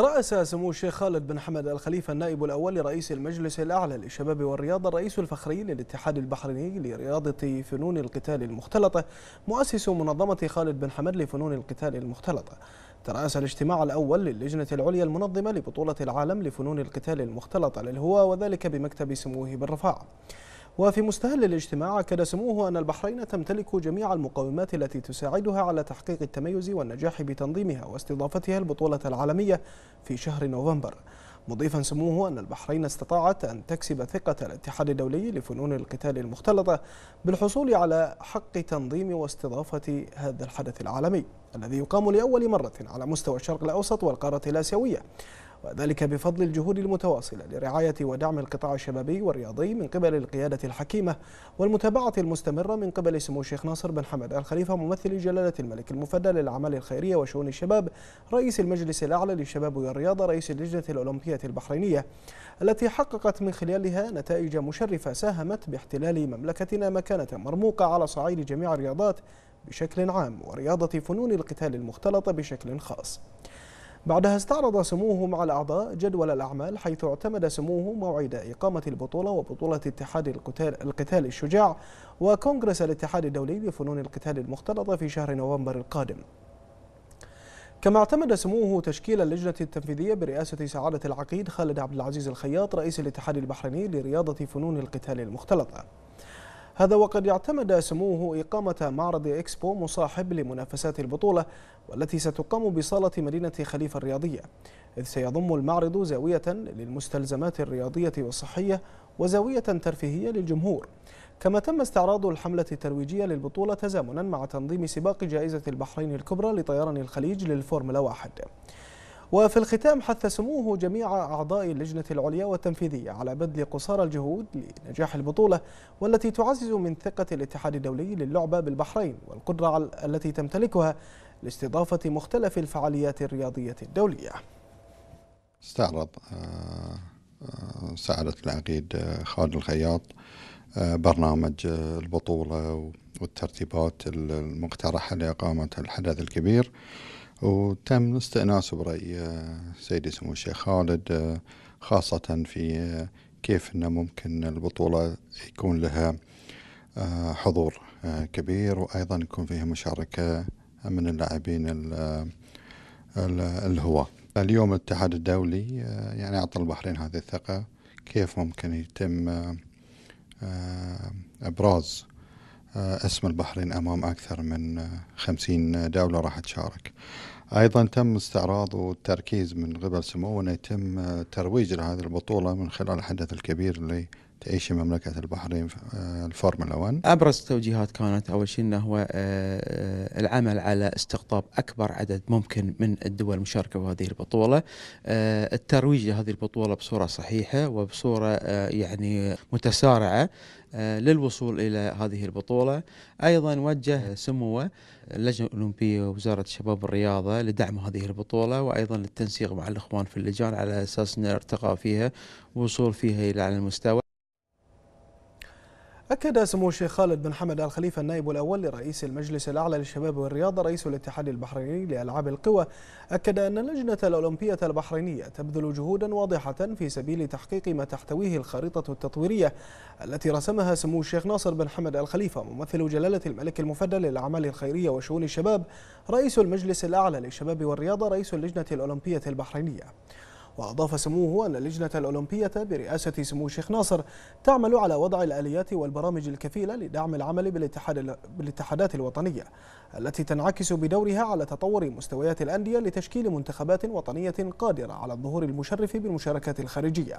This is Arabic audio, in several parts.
رأس سمو الشيخ خالد بن حمد الخليفة النائب الأول لرئيس المجلس الأعلى للشباب والرياضة الرئيس الفخري للاتحاد البحريني لرياضة فنون القتال المختلطة مؤسس منظمة خالد بن حمد لفنون القتال المختلطة ترأس الاجتماع الأول للجنة العليا المنظمة لبطولة العالم لفنون القتال المختلطة للهوا وذلك بمكتب سموه بالرفاعة وفي مستهل الاجتماع أكد سموه أن البحرين تمتلك جميع المقومات التي تساعدها على تحقيق التميز والنجاح بتنظيمها واستضافتها البطولة العالمية في شهر نوفمبر مضيفا سموه أن البحرين استطاعت أن تكسب ثقة الاتحاد الدولي لفنون القتال المختلطة بالحصول على حق تنظيم واستضافة هذا الحدث العالمي الذي يقام لأول مرة على مستوى الشرق الأوسط والقارة الآسيوية وذلك بفضل الجهود المتواصلة لرعاية ودعم القطاع الشبابي والرياضي من قبل القيادة الحكيمة والمتابعة المستمرة من قبل سمو الشيخ ناصر بن حمد الخليفة ممثل جلالة الملك المفدى للأعمال الخيرية وشؤون الشباب رئيس المجلس الأعلى للشباب والرياضة رئيس اللجنة الأولمبية البحرينية التي حققت من خلالها نتائج مشرفة ساهمت باحتلال مملكتنا مكانة مرموقة على صعيد جميع الرياضات بشكل عام ورياضة فنون القتال المختلطة بشكل خاص بعدها استعرض سموه مع الأعضاء جدول الأعمال حيث اعتمد سموه موعد إقامة البطولة وبطولة اتحاد القتال, القتال الشجاع وكونغرس الاتحاد الدولي لفنون القتال المختلطة في شهر نوفمبر القادم كما اعتمد سموه تشكيل اللجنة التنفيذية برئاسة سعادة العقيد خالد عبد العزيز الخياط رئيس الاتحاد البحريني لرياضة فنون القتال المختلطة هذا وقد اعتمد سموه إقامة معرض إكسبو مصاحب لمنافسات البطولة والتي ستقام بصالة مدينة خليفة الرياضية إذ سيضم المعرض زاوية للمستلزمات الرياضية والصحية وزاوية ترفيهية للجمهور كما تم استعراض الحملة الترويجية للبطولة تزامنا مع تنظيم سباق جائزة البحرين الكبرى لطيران الخليج للفورمولا واحد وفي الختام حث سموه جميع أعضاء اللجنة العليا والتنفيذية على بذل قصارى الجهود لنجاح البطولة والتي تعزز من ثقة الاتحاد الدولي للعبة بالبحرين والقدرة التي تمتلكها لاستضافة مختلف الفعاليات الرياضية الدولية استعرض سعادة آه، العقيد آه، خالد الخياط آه، برنامج البطولة والترتيبات المقترحة لإقامة الحدث الكبير وتم استئناس برأي آه، سيدي سمو الشيخ خالد آه، خاصة في آه، كيف أن ممكن البطولة يكون لها حضور كبير وأيضا يكون فيها مشاركة من اللاعبين الهواة اليوم الاتحاد الدولي يعني أعطى البحرين هذه الثقة كيف ممكن يتم أبراز آه، اسم البحرين أمام أكثر من آه، خمسين دولة راح تشارك أيضا تم استعراض والتركيز من قبل سمو أنه يتم آه، ترويج لهذه البطولة من خلال الحدث الكبير اللي تعيش مملكة البحرين آه، الفورمولا 1 أبرز التوجيهات كانت أول شيء أنه هو آه، آه، العمل على استقطاب أكبر عدد ممكن من الدول المشاركة بهذه البطولة الترويج لهذه البطولة بصورة صحيحة وبصورة يعني متسارعة للوصول إلى هذه البطولة أيضا وجه سموه اللجنة الأولمبية ووزارة الشباب والرياضة لدعم هذه البطولة وأيضا للتنسيق مع الإخوان في اللجان على أساس أن الارتقاء فيها ووصول فيها إلى على المستوى أكد سمو الشيخ خالد بن حمد الخليفة النائب الأول لرئيس المجلس الأعلى للشباب والرياضة رئيس الاتحاد البحريني لألعاب القوى أكد أن اللجنة الأولمبية البحرينية تبذل جهودا واضحة في سبيل تحقيق ما تحتويه الخريطة التطويرية التي رسمها سمو الشيخ ناصر بن حمد الخليفة ممثل جلالة الملك المفدى للأعمال الخيرية وشؤون الشباب رئيس المجلس الأعلى للشباب والرياضة رئيس اللجنة الأولمبية البحرينية وأضاف سموه أن اللجنة الأولمبية برئاسة سمو الشيخ ناصر تعمل على وضع الآليات والبرامج الكفيلة لدعم العمل بالاتحاد بالاتحادات الوطنية التي تنعكس بدورها على تطور مستويات الأندية لتشكيل منتخبات وطنية قادرة على الظهور المشرف بالمشاركات الخارجية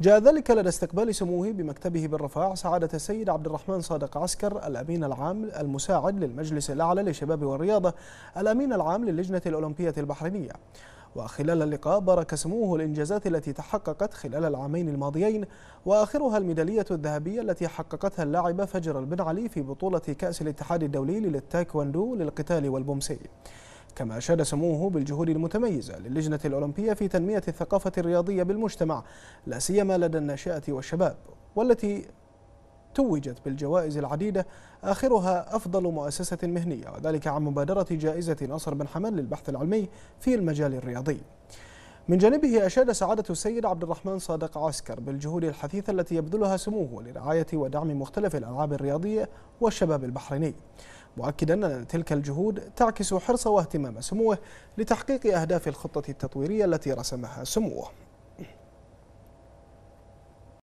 جاء ذلك لدى استقبال سموه بمكتبه بالرفاع سعادة السيد عبد الرحمن صادق عسكر الأمين العام المساعد للمجلس الأعلى للشباب والرياضة الأمين العام للجنة الأولمبية البحرينية وخلال اللقاء بارك سموه الإنجازات التي تحققت خلال العامين الماضيين وآخرها الميدالية الذهبية التي حققتها اللاعبة فجر البن علي في بطولة كأس الاتحاد الدولي للتايكواندو للقتال والبومسي كما أشاد سموه بالجهود المتميزة للجنة الأولمبية في تنمية الثقافة الرياضية بالمجتمع لا سيما لدى الناشئة والشباب والتي توجت بالجوائز العديدة آخرها أفضل مؤسسة مهنية وذلك عن مبادرة جائزة ناصر بن حمل للبحث العلمي في المجال الرياضي من جانبه أشاد سعادة السيد عبد الرحمن صادق عسكر بالجهود الحثيثة التي يبذلها سموه لرعاية ودعم مختلف الألعاب الرياضية والشباب البحريني مؤكدا أن تلك الجهود تعكس حرص واهتمام سموه لتحقيق أهداف الخطة التطويرية التي رسمها سموه